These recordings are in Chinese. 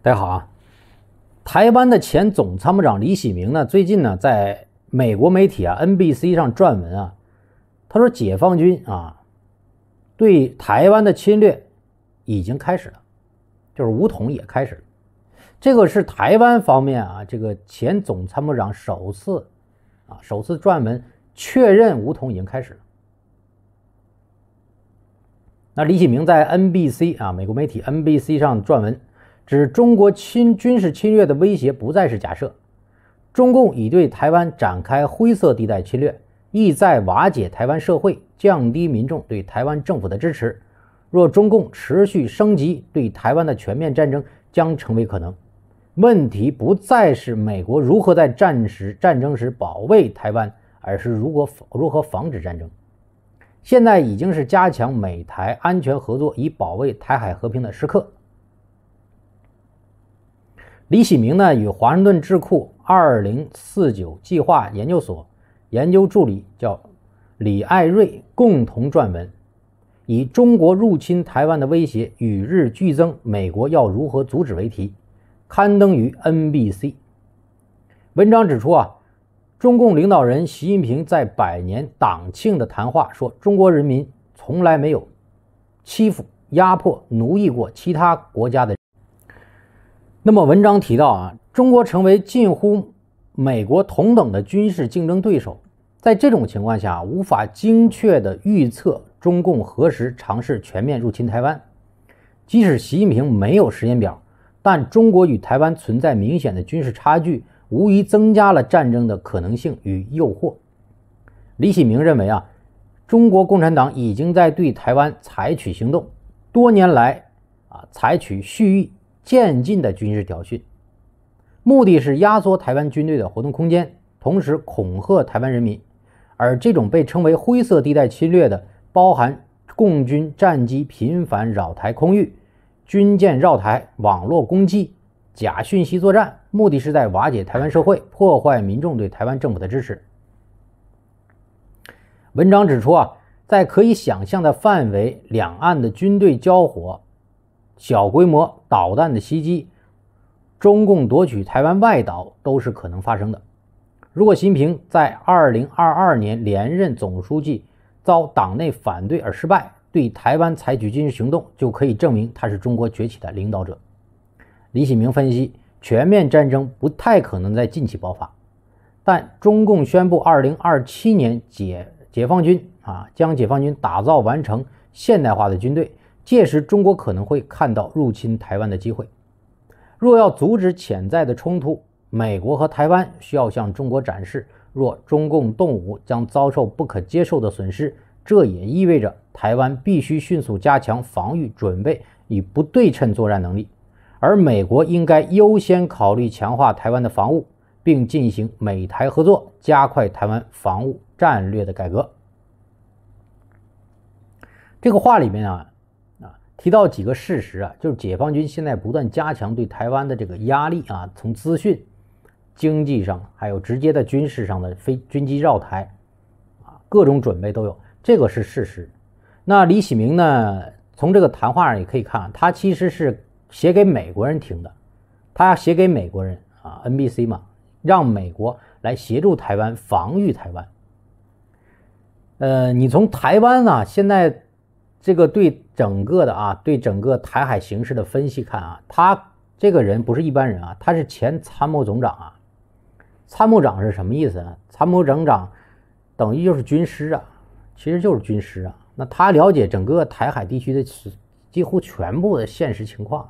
大家好啊！台湾的前总参谋长李喜明呢，最近呢，在美国媒体啊 NBC 上撰文啊，他说：“解放军啊，对台湾的侵略已经开始了，就是武统也开始了。”这个是台湾方面啊，这个前总参谋长首次啊，首次撰文确认武统已经开始了。那李启明在 NBC 啊，美国媒体 NBC 上撰文。指中国侵军事侵略的威胁不再是假设，中共已对台湾展开灰色地带侵略，意在瓦解台湾社会，降低民众对台湾政府的支持。若中共持续升级对台湾的全面战争，将成为可能。问题不再是美国如何在战时战争时保卫台湾，而是如果如何防止战争。现在已经是加强美台安全合作，以保卫台海和平的时刻。李喜明呢与华盛顿智库二零四九计划研究所研究助理叫李艾瑞共同撰文，以“中国入侵台湾的威胁与日俱增，美国要如何阻止”为题，刊登于 NBC。文章指出啊，中共领导人习近平在百年党庆的谈话说：“中国人民从来没有欺负、压迫、奴役过其他国家的。”那么文章提到啊，中国成为近乎美国同等的军事竞争对手，在这种情况下，无法精确的预测中共何时尝试全面入侵台湾。即使习近平没有时间表，但中国与台湾存在明显的军事差距，无疑增加了战争的可能性与诱惑。李启明认为啊，中国共产党已经在对台湾采取行动，多年来啊，采取蓄意。渐进的军事挑衅，目的是压缩台湾军队的活动空间，同时恐吓台湾人民。而这种被称为“灰色地带侵略”的，包含共军战机频繁扰台空域、军舰绕台、网络攻击、假讯息作战，目的是在瓦解台湾社会，破坏民众对台湾政府的支持。文章指出啊，在可以想象的范围，两岸的军队交火。小规模导弹的袭击，中共夺取台湾外岛都是可能发生的。如果习近平在二零二二年连任总书记遭党内反对而失败，对台湾采取军事行动，就可以证明他是中国崛起的领导者。李喜明分析，全面战争不太可能在近期爆发，但中共宣布二零二七年解解放军啊，将解放军打造完成现代化的军队。届时，中国可能会看到入侵台湾的机会。若要阻止潜在的冲突，美国和台湾需要向中国展示，若中共动武将遭受不可接受的损失。这也意味着台湾必须迅速加强防御准备，以不对称作战能力。而美国应该优先考虑强化台湾的防务，并进行美台合作，加快台湾防务战略的改革。这个话里面啊，提到几个事实啊，就是解放军现在不断加强对台湾的这个压力啊，从资讯、经济上，还有直接的军事上的飞军机绕台，啊，各种准备都有，这个是事实。那李喜明呢？从这个谈话上也可以看，他其实是写给美国人听的，他写给美国人啊，NBC 嘛，让美国来协助台湾防御台湾。呃，你从台湾呢，现在。这个对整个的啊，对整个台海形势的分析看啊，他这个人不是一般人啊，他是前参谋总长啊。参谋长是什么意思啊？参谋总长等于就是军师啊，其实就是军师啊。那他了解整个台海地区的几乎全部的现实情况，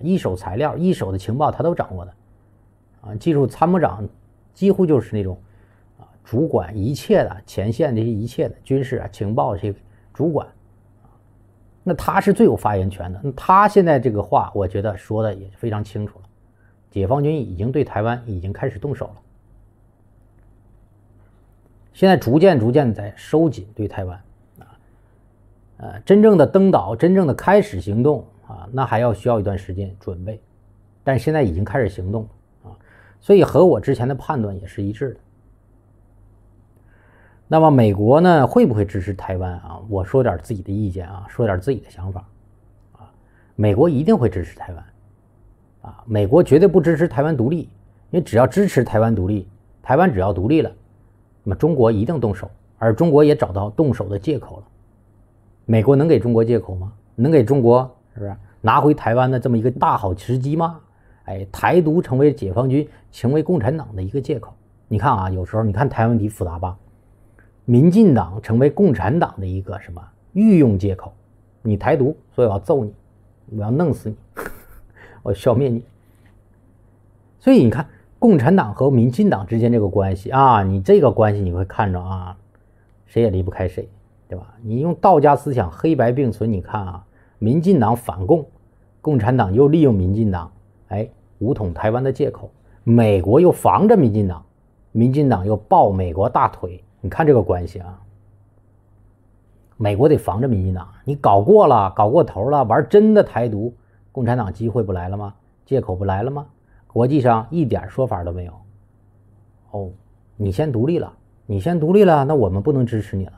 一手材料、一手的情报他都掌握的啊。记住，参谋长几乎就是那种啊，主管一切的前线这些一切的军事啊、情报这些主管。那他是最有发言权的，那他现在这个话，我觉得说的也非常清楚了，解放军已经对台湾已经开始动手了，现在逐渐逐渐在收紧对台湾，啊，呃，真正的登岛，真正的开始行动啊，那还要需要一段时间准备，但现在已经开始行动啊，所以和我之前的判断也是一致的。那么美国呢会不会支持台湾啊？我说点自己的意见啊，说点自己的想法，啊，美国一定会支持台湾，啊，美国绝对不支持台湾独立，因为只要支持台湾独立，台湾只要独立了，那么中国一定动手，而中国也找到动手的借口了。美国能给中国借口吗？能给中国是不是拿回台湾的这么一个大好时机吗？哎，台独成为解放军成为共产党的一个借口。你看啊，有时候你看台湾问题复杂吧？民进党成为共产党的一个什么御用借口？你台独，所以我要揍你，我要弄死你，我消灭你。所以你看，共产党和民进党之间这个关系啊，你这个关系你会看着啊，谁也离不开谁，对吧？你用道家思想，黑白并存。你看啊，民进党反共，共产党又利用民进党，哎，武统台湾的借口。美国又防着民进党，民进党又抱美国大腿。你看这个关系啊，美国得防着民进党。你搞过了，搞过头了，玩真的台独，共产党机会不来了吗？借口不来了吗？国际上一点说法都没有。哦，你先独立了，你先独立了，那我们不能支持你了。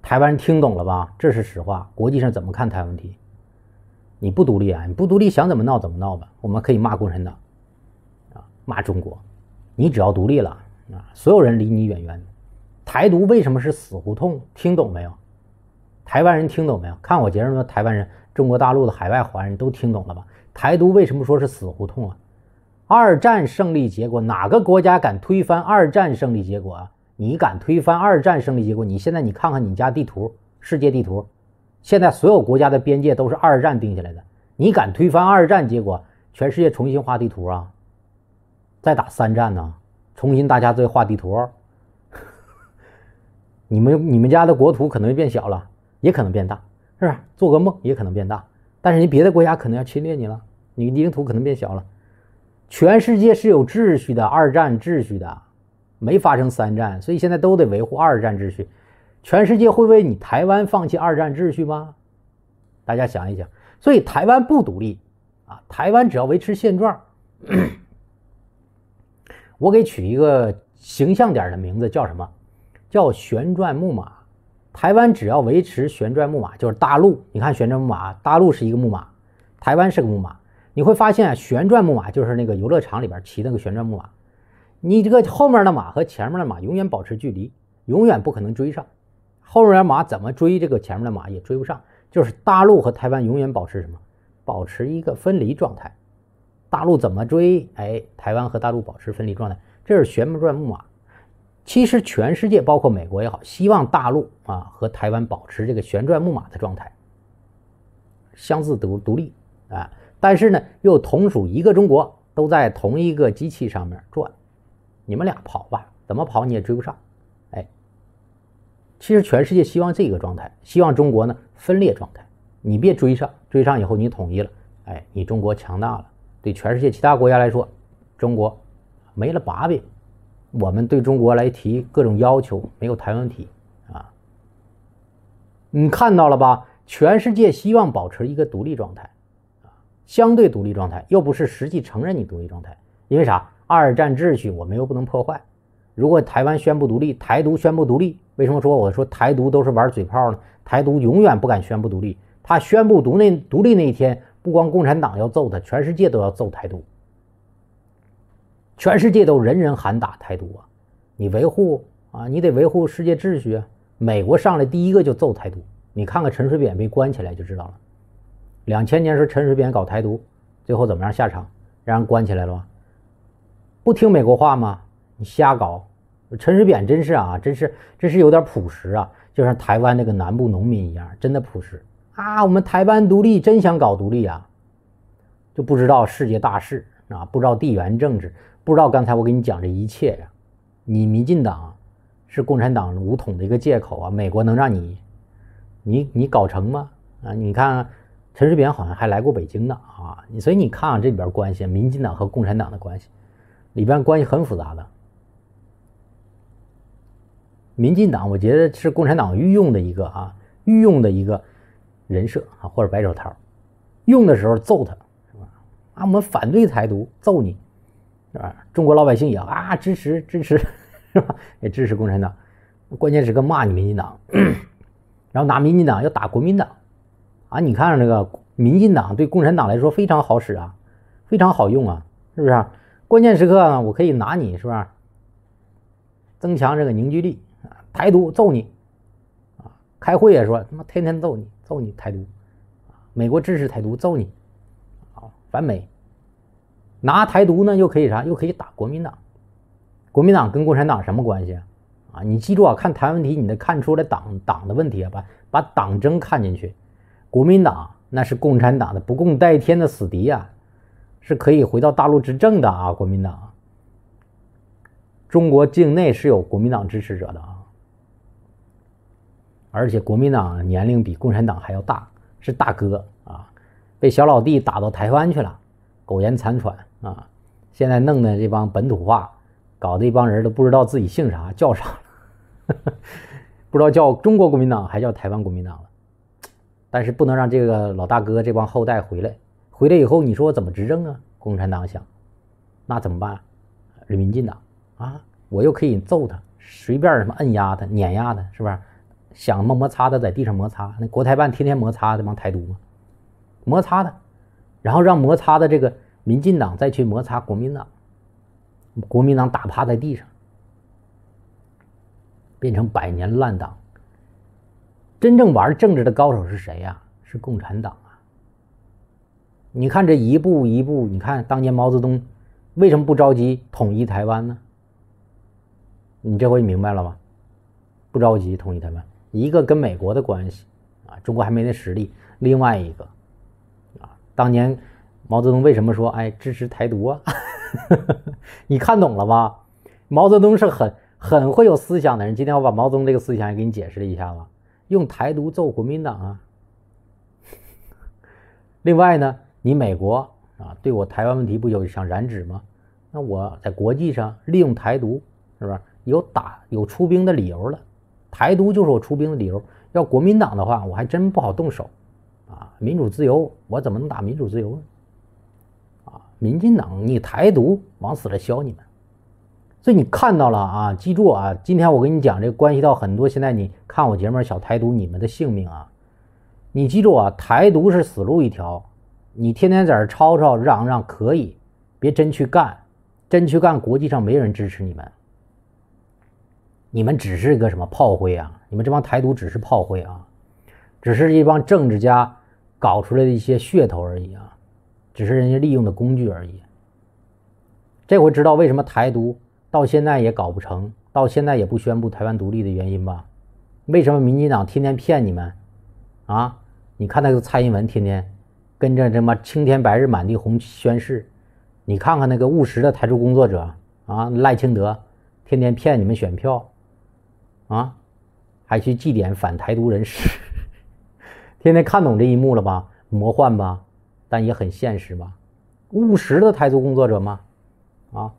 台湾人听懂了吧？这是实话。国际上怎么看台湾问题？你不独立啊，你不独立，想怎么闹怎么闹吧。我们可以骂共产党啊，骂中国。你只要独立了啊，所有人离你远远的。台独为什么是死胡同？听懂没有？台湾人听懂没有？看我节目的台湾人、中国大陆的海外华人，都听懂了吧？台独为什么说是死胡同啊？二战胜利结果，哪个国家敢推翻二战胜利结果啊？你敢推翻二战胜利结果？你现在你看看你家地图，世界地图，现在所有国家的边界都是二战定下来的。你敢推翻二战结果，全世界重新画地图啊？再打三战呢？重新大家再画地图？你们你们家的国土可能变小了，也可能变大，是吧？做个梦也可能变大，但是人别的国家可能要侵略你了，你领土可能变小了。全世界是有秩序的，二战秩序的，没发生三战，所以现在都得维护二战秩序。全世界会为你台湾放弃二战秩序吗？大家想一想。所以台湾不独立啊，台湾只要维持现状。我给取一个形象点的名字叫什么？叫旋转木马，台湾只要维持旋转木马，就是大陆。你看旋转木马，大陆是一个木马，台湾是个木马。你会发现，旋转木马就是那个游乐场里边骑那个旋转木马，你这个后面的马和前面的马永远保持距离，永远不可能追上。后面的马怎么追这个前面的马也追不上，就是大陆和台湾永远保持什么？保持一个分离状态。大陆怎么追？哎，台湾和大陆保持分离状态，这是旋转木马。其实，全世界包括美国也好，希望大陆啊和台湾保持这个旋转木马的状态，相似独独立啊，但是呢，又同属一个中国，都在同一个机器上面转，你们俩跑吧，怎么跑你也追不上，哎，其实全世界希望这个状态，希望中国呢分裂状态，你别追上，追上以后你统一了，哎，你中国强大了，对全世界其他国家来说，中国没了把柄。我们对中国来提各种要求，没有台湾问题啊。你看到了吧？全世界希望保持一个独立状态，啊，相对独立状态，又不是实际承认你独立状态。因为啥？二战秩序我们又不能破坏。如果台湾宣布独立，台独宣布独立，为什么说我说台独都是玩嘴炮呢？台独永远不敢宣布独立，他宣布独立独立那一天，不光共产党要揍他，全世界都要揍台独。全世界都人人喊打台独，啊，你维护啊，你得维护世界秩序啊。美国上来第一个就揍台独，你看看陈水扁被关起来就知道了。两千年时候陈水扁搞台独，最后怎么样下场？让人关起来了吧？不听美国话吗？你瞎搞！陈水扁真是啊，真是真是有点朴实啊，就像台湾那个南部农民一样，真的朴实啊。我们台湾独立真想搞独立啊，就不知道世界大势啊，不知道地缘政治。不知道刚才我给你讲这一切呀？你民进党是共产党武统的一个借口啊！美国能让你你你搞成吗？啊！你看陈水扁好像还来过北京呢啊！所以你看这里边关系，民进党和共产党的关系里边关系很复杂的。民进党我觉得是共产党御用的一个啊，御用的一个人设啊，或者白手套，用的时候揍他是吧？啊，我们反对台独，揍你。是吧？中国老百姓也啊支持支持，是吧？也支持共产党。关键时刻骂你民进党，然后拿民进党要打国民党啊！你看这个民进党对共产党来说非常好使啊，非常好用啊，是不是？关键时刻呢，我可以拿你，是不是？增强这个凝聚力啊！台独揍你啊！开会也说他妈天天揍你揍你台独美国支持台独揍你啊！反美。拿台独呢，又可以啥？又可以打国民党。国民党跟共产党什么关系啊？啊，你记住啊，看台湾问题，你得看出来党党的问题啊，把把党争看进去。国民党那是共产党的不共戴天的死敌啊，是可以回到大陆执政的啊。国民党，中国境内是有国民党支持者的啊。而且国民党年龄比共产党还要大，是大哥啊，被小老弟打到台湾去了。苟延残喘啊！现在弄的这帮本土化，搞得一帮人都不知道自己姓啥叫啥了，不知道叫中国国民党还叫台湾国民党了。但是不能让这个老大哥这帮后代回来，回来以后你说我怎么执政啊？共产党想，那怎么办？民进党啊，我又可以揍他，随便什么摁压他，碾压他，是不是？想摩擦他，在地上摩擦？那国台办天天摩擦这帮台独吗？摩擦他。然后让摩擦的这个民进党再去摩擦国民党，国民党打趴在地上，变成百年烂党。真正玩政治的高手是谁呀？是共产党啊！你看这一步一步，你看当年毛泽东为什么不着急统一台湾呢？你这回明白了吗？不着急统一台湾，一个跟美国的关系啊，中国还没那实力；另外一个。当年毛泽东为什么说“哎支持台独啊？你看懂了吗？毛泽东是很很会有思想的人。今天我把毛泽东这个思想也给你解释了一下子，用台独揍国民党啊。另外呢，你美国啊对我台湾问题不有想染指吗？那我在国际上利用台独，是不是有打有出兵的理由了？台独就是我出兵的理由。要国民党的话，我还真不好动手。啊，民主自由，我怎么能打民主自由呢？啊，民进党，你台独往死了削你们！所以你看到了啊，记住啊，今天我跟你讲，这关系到很多现在你看我节目小台独你们的性命啊！你记住啊，台独是死路一条，你天天在这吵吵嚷嚷可以，别真去干，真去干，国际上没人支持你们，你们只是一个什么炮灰啊？你们这帮台独只是炮灰啊，只是一帮政治家。搞出来的一些噱头而已啊，只是人家利用的工具而已。这回知道为什么台独到现在也搞不成，到现在也不宣布台湾独立的原因吧？为什么民进党天天骗你们？啊，你看那个蔡英文天天跟着什么青天白日满地红宣誓，你看看那个务实的台独工作者啊，赖清德天天骗你们选票，啊，还去祭奠反台独人士。现在看懂这一幕了吧？魔幻吧，但也很现实吧？务实的台独工作者吗？啊，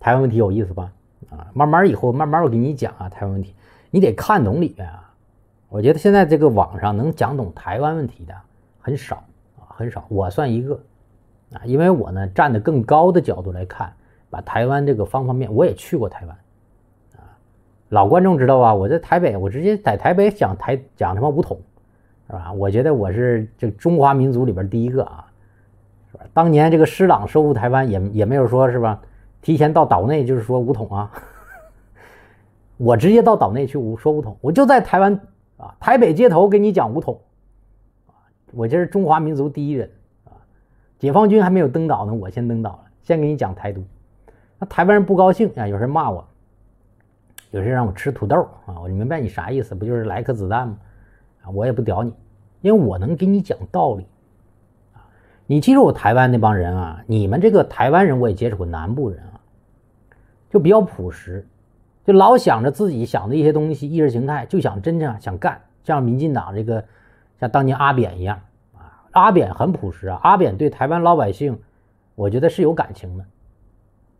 台湾问题有意思吧？啊，慢慢以后慢慢我给你讲啊，台湾问题你得看懂里面啊。我觉得现在这个网上能讲懂台湾问题的很少啊，很少。我算一个啊，因为我呢站的更高的角度来看，把台湾这个方方面我也去过台湾啊。老观众知道吧？我在台北，我直接在台北讲台讲什么五统。是吧？我觉得我是这中华民族里边第一个啊，是吧？当年这个施琅收复台湾也也没有说是吧？提前到岛内就是说武统啊，我直接到岛内去武说武统，我就在台湾啊台北街头给你讲武统我这是中华民族第一人啊！解放军还没有登岛呢，我先登岛了，先给你讲台独。那台湾人不高兴啊，有人骂我，有人让我吃土豆啊，我明白你啥意思，不就是来颗子弹吗？我也不屌你，因为我能给你讲道理，啊，你记住我台湾那帮人啊，你们这个台湾人我也接触过，南部人啊，就比较朴实，就老想着自己想的一些东西，意识形态就想真正想干，像民进党这个，像当年阿扁一样啊，阿扁很朴实啊，阿扁对台湾老百姓，我觉得是有感情的，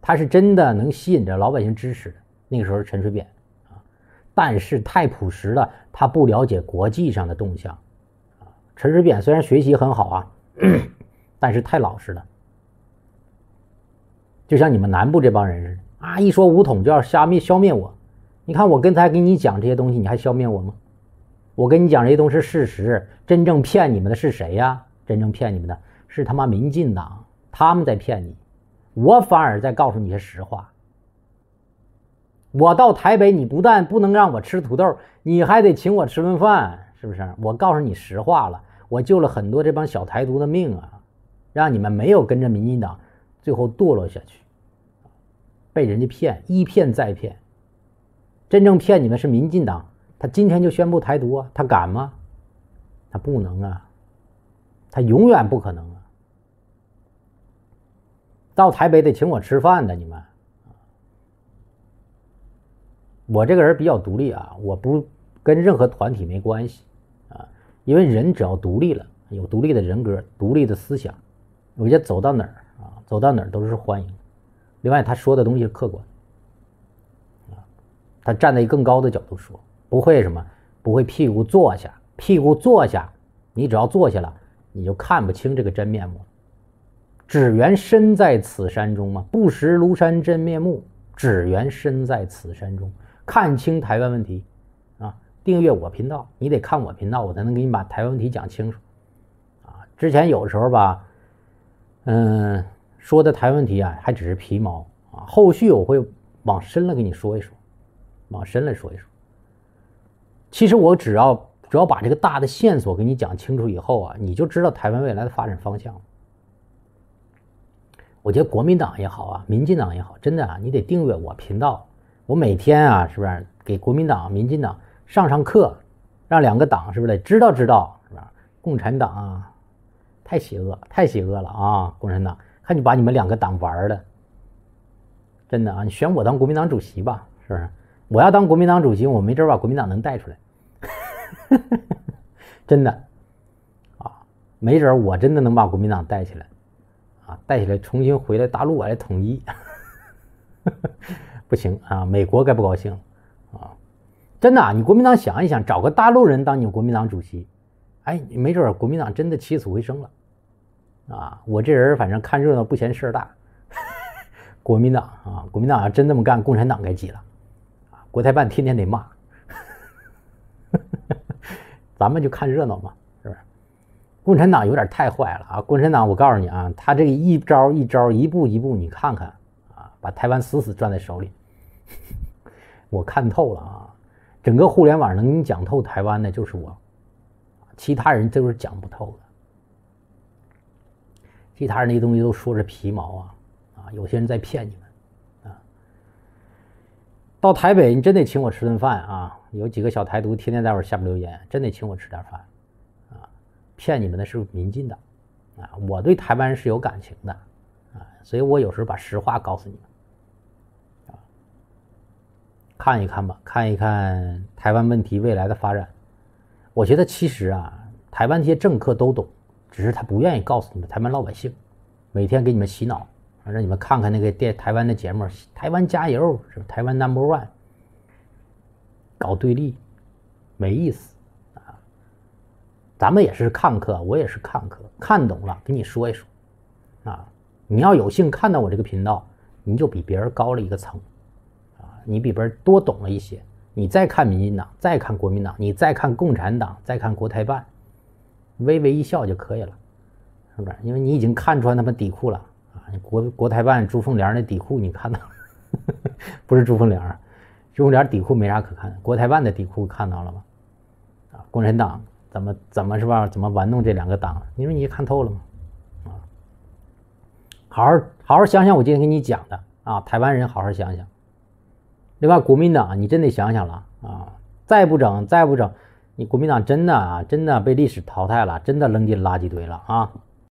他是真的能吸引着老百姓支持，的。那个时候陈水扁。但是太朴实了，他不了解国际上的动向。陈水扁虽然学习很好啊，但是太老实了。就像你们南部这帮人似的，啊，一说五统就要消灭消灭我。你看我刚才给你讲这些东西，你还消灭我吗？我跟你讲这些东西是事实，真正骗你们的是谁呀？真正骗你们的是他妈民进党，他们在骗你，我反而在告诉你些实话。我到台北，你不但不能让我吃土豆，你还得请我吃顿饭，是不是？我告诉你实话了，我救了很多这帮小台独的命啊，让你们没有跟着民进党，最后堕落下去，被人家骗，一骗再骗。真正骗你们是民进党，他今天就宣布台独啊，他敢吗？他不能啊，他永远不可能啊。到台北得请我吃饭的你们。我这个人比较独立啊，我不跟任何团体没关系啊，因为人只要独立了，有独立的人格、独立的思想，我觉得走到哪儿啊，走到哪儿都是欢迎。另外，他说的东西客观啊，他站在更高的角度说，不会什么，不会屁股坐下，屁股坐下，你只要坐下了，你就看不清这个真面目。只缘身在此山中嘛，不识庐山真面目，只缘身在此山中。看清台湾问题，啊，订阅我频道，你得看我频道，我才能给你把台湾问题讲清楚，啊，之前有的时候吧，嗯，说的台湾问题啊，还只是皮毛啊，后续我会往深了给你说一说，往深了说一说。其实我只要只要把这个大的线索给你讲清楚以后啊，你就知道台湾未来的发展方向了。我觉得国民党也好啊，民进党也好，真的啊，你得订阅我频道。我每天啊，是不是给国民党、民进党上上课，让两个党是不是得知道知道，是吧？共产党啊，太邪恶，太邪恶了啊！共产党，看你把你们两个党玩的，真的啊！你选我当国民党主席吧，是不是？我要当国民党主席，我没准把国民党能带出来，真的啊，没准我真的能把国民党带起来啊，带起来重新回来大陆，我来统一。不行啊，美国该不高兴了啊！真的，你国民党想一想，找个大陆人当你国民党主席，哎，没准国民党真的起死回生了啊！我这人反正看热闹不嫌事儿大。国民党啊，国民党要真这么干，共产党该急了啊！国台办天天得骂，咱们就看热闹嘛，是不是？共产党有点太坏了啊！共产党，我告诉你啊，他这个一招一招，一步一步，你看看啊，把台湾死死攥在手里。我看透了啊！整个互联网能给你讲透台湾的，就是我，其他人就是讲不透的。其他人那些东西都说着皮毛啊啊！有些人在骗你们啊。到台北，你真得请我吃顿饭啊！有几个小台独天天在我下面留言，真得请我吃点饭啊！骗你们的是民进党啊！我对台湾是有感情的啊，所以我有时候把实话告诉你们。看一看吧，看一看台湾问题未来的发展。我觉得其实啊，台湾这些政客都懂，只是他不愿意告诉你们台湾老百姓，每天给你们洗脑，让你们看看那个电台湾的节目“台湾加油”是台湾 Number One”，搞对立，没意思啊。咱们也是看客，我也是看客，看懂了跟你说一说啊。你要有幸看到我这个频道，你就比别人高了一个层。你比别人多懂了一些，你再看民进党，再看国民党，你再看共产党，再看国台办，微微一笑就可以了，是不是？因为你已经看穿他们底裤了啊！国国台办朱凤莲那底裤你看到了？不是朱凤莲，朱凤莲底裤没啥可看。国台办的底裤看到了吗？啊！共产党怎么怎么是吧？怎么玩弄这两个党？你说你看透了吗？啊！好好好好想想我今天跟你讲的啊！台湾人好好想想。另外，国民党，你真得想想了啊！再不整，再不整，你国民党真的啊，真的被历史淘汰了，真的扔进垃圾堆了啊！